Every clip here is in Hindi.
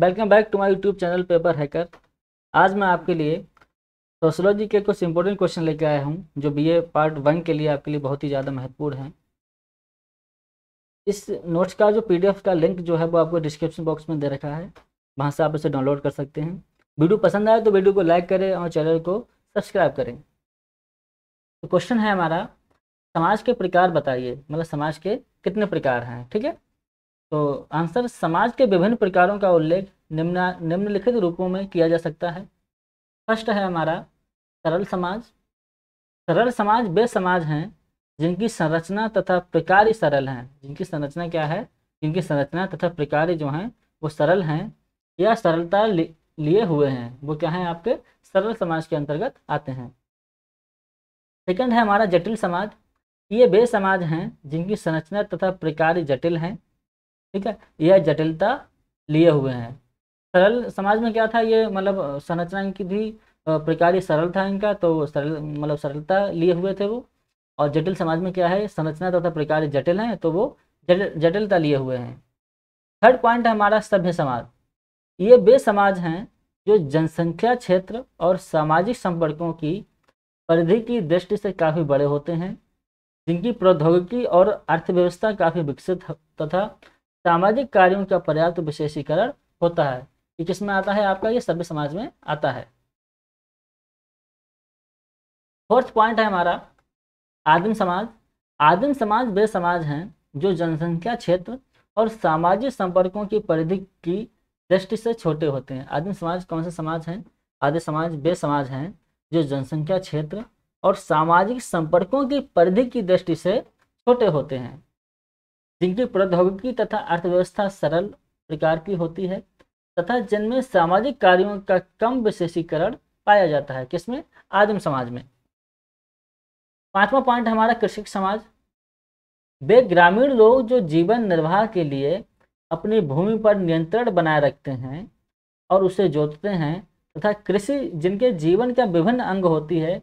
welcome back to my YouTube channel paper hacker आज मैं आपके लिए सोशोलॉजी के कुछ इंपॉर्टेंट क्वेश्चन लेके आया हूँ जो बीए पार्ट वन के लिए आपके लिए बहुत ही ज़्यादा महत्वपूर्ण हैं इस नोट्स का जो पीडीएफ का लिंक जो है वो आपको डिस्क्रिप्शन बॉक्स में दे रखा है वहाँ से आप इसे डाउनलोड कर सकते हैं वीडियो पसंद आए तो वीडियो को लाइक करें और चैनल को सब्सक्राइब करें तो क्वेश्चन है हमारा समाज के प्रकार बताइए मतलब समाज के कितने प्रकार हैं ठीक है तो आंसर समाज के विभिन्न प्रकारों का उल्लेख निम्न निम्नलिखित रूपों में किया जा सकता है फर्स्ट है हमारा सरल समाज सरल समाज वे समाज हैं जिनकी संरचना तथा प्रकार सरल हैं जिनकी संरचना क्या है जिनकी संरचना तथा प्रकार जो हैं वो सरल हैं या सरलता लिए हुए हैं वो क्या हैं आपके सरल समाज के अंतर्गत आते हैं सेकंड है हमारा जटिल समाज ये वे समाज हैं जिनकी संरचना तथा प्रकार जटिल हैं ठीक है यह जटिलता लिए हुए हैं सरल समाज में क्या था ये मतलब संरचना की भी प्रकार सरल था इनका तो सरल मतलब सरलता लिए हुए थे वो और जटिल समाज में क्या है संरचना तथा प्रकार जटिल हैं तो वो जटिलता लिए हुए हैं थर्ड पॉइंट है हमारा सभ्य समाज ये वे समाज हैं जो जनसंख्या क्षेत्र और सामाजिक संपर्कों की परिधि की दृष्टि से काफ़ी बड़े होते हैं जिनकी प्रौद्योगिकी और अर्थव्यवस्था काफ़ी विकसित तथा सामाजिक कार्यों का पर्याप्त विशेषीकरण होता है ये किसमें आता है आपका ये सभ्य समाज में आता है फोर्थ पॉइंट है हमारा आदिम समाज आदिम समाज वे समाज हैं जो जनसंख्या क्षेत्र और सामाजिक संपर्कों की परिधि की दृष्टि से छोटे होते हैं आदिम समाज कौन से समाज हैं आदि समाज वे समाज हैं जो जनसंख्या क्षेत्र और सामाजिक संपर्कों की परिधि की दृष्टि से छोटे होते हैं जिनकी प्रौद्योगिकी तथा अर्थव्यवस्था सरल प्रकार की होती है तथा जिनमें सामाजिक कार्यों का कम विशेषीकरण पाया जाता है किसमें आदिम समाज में पांचवा पॉइंट हमारा कृषक समाज वे ग्रामीण लोग जो जीवन निर्वाह के लिए अपनी भूमि पर नियंत्रण बनाए रखते हैं और उसे जोतते हैं तथा कृषि जिनके जीवन का विभिन्न अंग होती है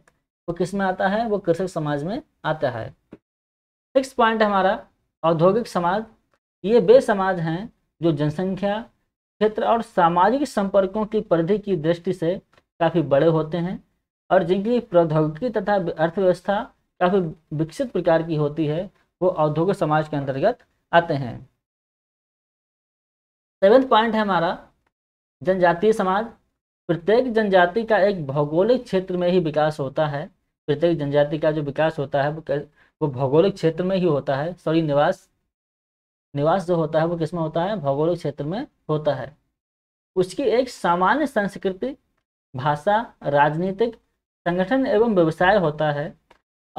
वो किस में आता है वो कृषक समाज में आता है सिक्स पॉइंट हमारा औद्योगिक समाज ये वे समाज हैं जो जनसंख्या क्षेत्र और सामाजिक संपर्कों की परिधि की दृष्टि से काफ़ी बड़े होते हैं और जिनकी प्रौद्योगिकी तथा अर्थव्यवस्था काफ़ी विकसित प्रकार की होती है वो औद्योगिक समाज के अंतर्गत आते हैं सेवेंथ पॉइंट है हमारा जनजातीय समाज प्रत्येक जनजाति का एक भौगोलिक क्षेत्र में ही विकास होता है प्रत्येक जनजाति का जो विकास होता है वो वो भौगोलिक क्षेत्र में ही होता है सॉरी निवास निवास जो होता है वो किसमें होता है भौगोलिक क्षेत्र में होता है उसकी एक सामान्य संस्कृति भाषा राजनीतिक संगठन एवं व्यवसाय होता है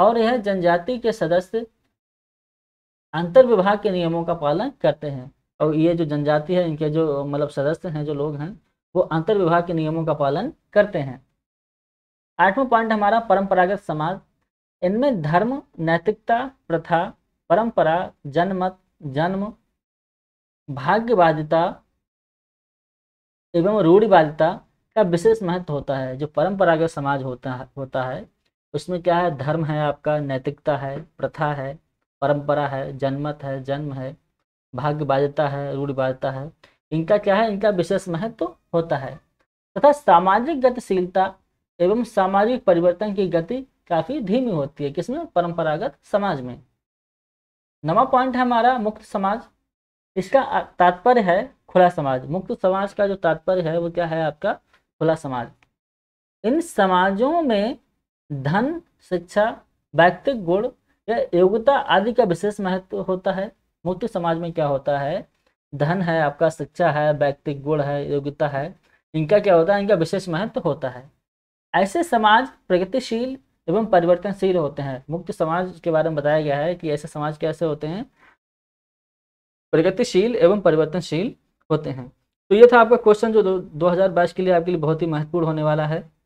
और यह जनजाति के सदस्य अंतर विभाग के नियमों का पालन करते हैं और ये जो जनजाति है इनके जो मतलब सदस्य हैं जो लोग हैं वो अंतर विभाग के नियमों का पालन करते हैं आठवां पॉइंट हमारा परंपरागत समाज इनमें धर्म नैतिकता प्रथा परंपरा जनमत जन्म भाग्यवादिता एवं रूढ़िवादिता का विशेष महत्व होता है जो परंपरागत समाज होता है होता है उसमें क्या है धर्म है आपका नैतिकता है प्रथा है परंपरा है जनमत है जन्म है भाग्यवादिता है रूढ़िवादिता है इनका क्या है इनका विशेष महत्व होता है तथा सामाजिक गतिशीलता एवं सामाजिक परिवर्तन की गति काफ़ी धीमी होती है किसमें परंपरागत समाज में नवा पॉइंट है हमारा मुक्त समाज इसका तात्पर्य है खुला समाज मुक्त समाज का जो तात्पर्य है वो क्या है आपका खुला समाज इन समाजों में धन शिक्षा व्यक्तिक गुण या योग्यता आदि का विशेष महत्व होता है मुक्त समाज में क्या होता है धन है आपका शिक्षा है व्यक्तिक गुण है योग्यता है इनका क्या होता है इनका विशेष महत्व होता है ऐसे समाज प्रगतिशील एवं परिवर्तनशील होते हैं मुक्त समाज के बारे में बताया गया है कि ऐसे समाज कैसे होते हैं प्रगतिशील एवं परिवर्तनशील होते हैं तो ये था आपका क्वेश्चन जो दो, 2022 के लिए आपके लिए बहुत ही महत्वपूर्ण होने वाला है